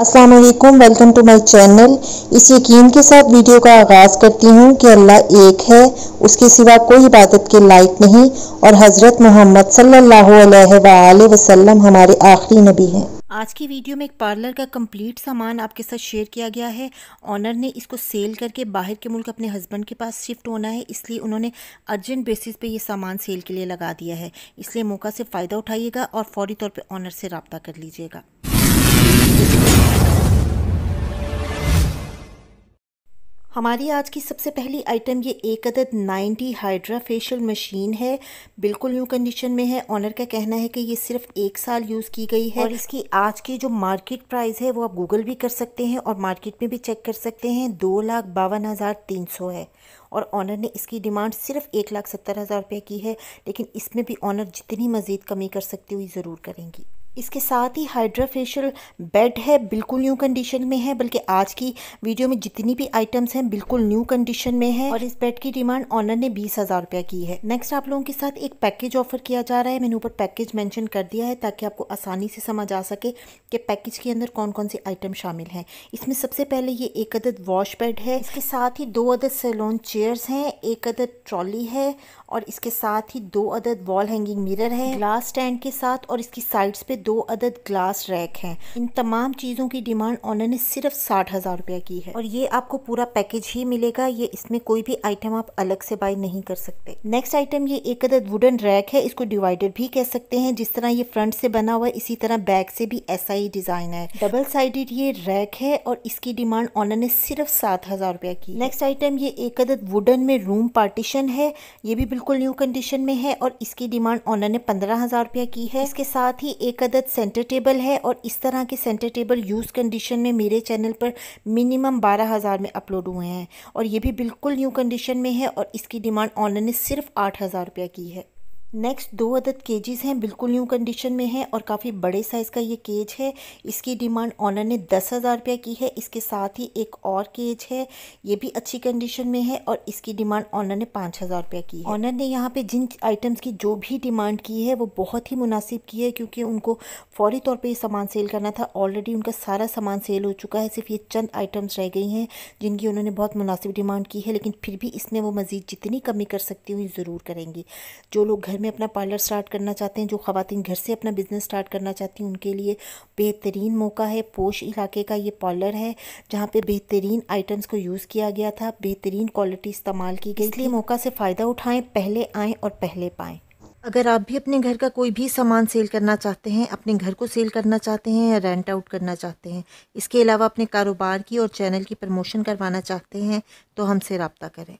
Aslam welcome to my channel इस यकीन के साथ वीडियो का आगाज़ करती हूँ कि अल्लाह एक है उसके सिवा कोई इबादत के लायक नहीं और हज़रत मोहम्मद सल्लल्लाहु अलैहि वसल्लम हमारे आखिरी नबी हैं आज की वीडियो में एक पार्लर का कंप्लीट सामान आपके साथ शेयर किया गया है ऑनर ने इसको सेल करके बाहर के मुल्क अपने हस्बैंड के पास शिफ्ट होना है इसलिए उन्होंने अर्जेंट बेसिस पे ये सामान सेल के लिए लगा दिया है इसलिए मौका से फ़ायदा उठाइएगा और फौरी तौर पर ऑनर से रबता कर लीजिएगा हमारी आज की सबसे पहली आइटम ये एक अदद 90 हाइड्रा फेशियल मशीन है बिल्कुल न्यू कंडीशन में है ऑनर का कहना है कि ये सिर्फ एक साल यूज़ की गई है और इसकी आज की जो मार्केट प्राइस है वो आप गूगल भी कर सकते हैं और मार्केट में भी चेक कर सकते हैं दो लाख बावन हज़ार तीन सौ है और ऑनर ने इसकी डिमांड सिर्फ एक लाख सत्तर हज़ार रुपये की है लेकिन इसमें भी ऑनर जितनी मज़ीद कमी कर सकती हुई ज़रूर करेंगी इसके साथ ही हाइड्रा फेशियल बेड है बिल्कुल न्यू कंडीशन में है बल्कि आज की वीडियो में जितनी भी आइटम्स हैं बिल्कुल न्यू कंडीशन में है और इस बेड की डिमांड ऑनर ने बीस हज़ार रुपया की है नेक्स्ट आप लोगों के साथ एक पैकेज ऑफर किया जा रहा है मैंने ऊपर पैकेज मेंशन कर दिया है ताकि आपको आसानी से समझ आ सके कि पैकेज के अंदर कौन कौन से आइटम शामिल हैं इसमें सबसे पहले ये एक अदद वॉश बेड है इसके साथ ही दो अदद सेलोन चेयर्स हैं एक अदद ट्रॉली है और इसके साथ ही दो अदद वॉल हैंगिंग मिरर है ग्लास स्टैंड के साथ और इसकी साइड्स पे दो अदद ग्लास रैक हैं इन तमाम चीज़ों की डिमांड ऑनर ने सिर्फ साठ हज़ार रुपया की है और ये आपको पूरा पैकेज ही मिलेगा ये इसमें कोई भी आइटम आप अलग से बाई नहीं कर सकते नेक्स्ट आइटम ये एक अदद वुडन रैक है इसको डिवाइडर भी कह सकते हैं जिस तरह ये फ्रंट से बना हुआ है इसी तरह बैक से भी ऐसा ही डिज़ाइन है डबल साइडेड ये रैक है और इसकी डिमांड ऑनर ने सिर्फ सात हज़ार रुपया की नेक्स्ट आइटम ये एक अदद वुडन में रूम पार्टीशन है ये भी बिल्कुल न्यू कंडीशन में है और इसकी डिमांड ऑनर ने पंद्रह हज़ार रुपया की है इसके साथ ही एक अदद मदद सेंटर टेबल है और इस तरह के सेंटर टेबल यूज़ कंडीशन में मेरे चैनल पर मिनिमम बारह हज़ार में अपलोड हुए हैं और ये भी बिल्कुल न्यू कंडीशन में है और इसकी डिमांड ऑनलाइन ने सिर्फ आठ हज़ार रुपया की है नेक्स्ट दो अदद केजेस हैं बिल्कुल न्यू कंडीशन में है और काफ़ी बड़े साइज़ का ये केज है इसकी डिमांड ऑनर ने दस हज़ार रुपया की है इसके साथ ही एक और केज है ये भी अच्छी कंडीशन में है और इसकी डिमांड ऑनर ने पाँच हज़ार रुपया की है ऑनर ने यहाँ पे जिन आइटम्स की जो भी डिमांड की है वो बहुत ही मुनासिब की है क्योंकि उनको फौरी तौर पर ये सामान सेल करना था ऑलरेडी उनका सारा सामान सेल हो चुका है सिर्फ ये चंद आइटम्स रह गई हैं जिनकी उन्होंने बहुत मुनासिब डिमांड की है लेकिन फिर भी इसमें वो मज़ीद जितनी कमी कर सकती हुई ज़रूर करेंगी जो लोग घर में में अपना पार्लर स्टार्ट करना चाहते हैं जो खातन घर से अपना बिज़नेस स्टार्ट करना चाहती हैं उनके लिए बेहतरीन मौका है पोश इलाके का ये पार्लर है जहाँ पे बेहतरीन आइटम्स को यूज़ किया गया था बेहतरीन क्वालिटी इस्तेमाल की गई इसलिए मौका से फ़ायदा उठाएँ पहले आएँ और पहले पाएँ अगर आप भी अपने घर का कोई भी सामान सेल करना चाहते हैं अपने घर को सेल करना चाहते हैं या रेंट आउट करना चाहते हैं इसके अलावा अपने कारोबार की और चैनल की प्रमोशन करवाना चाहते हैं तो हमसे रबता करें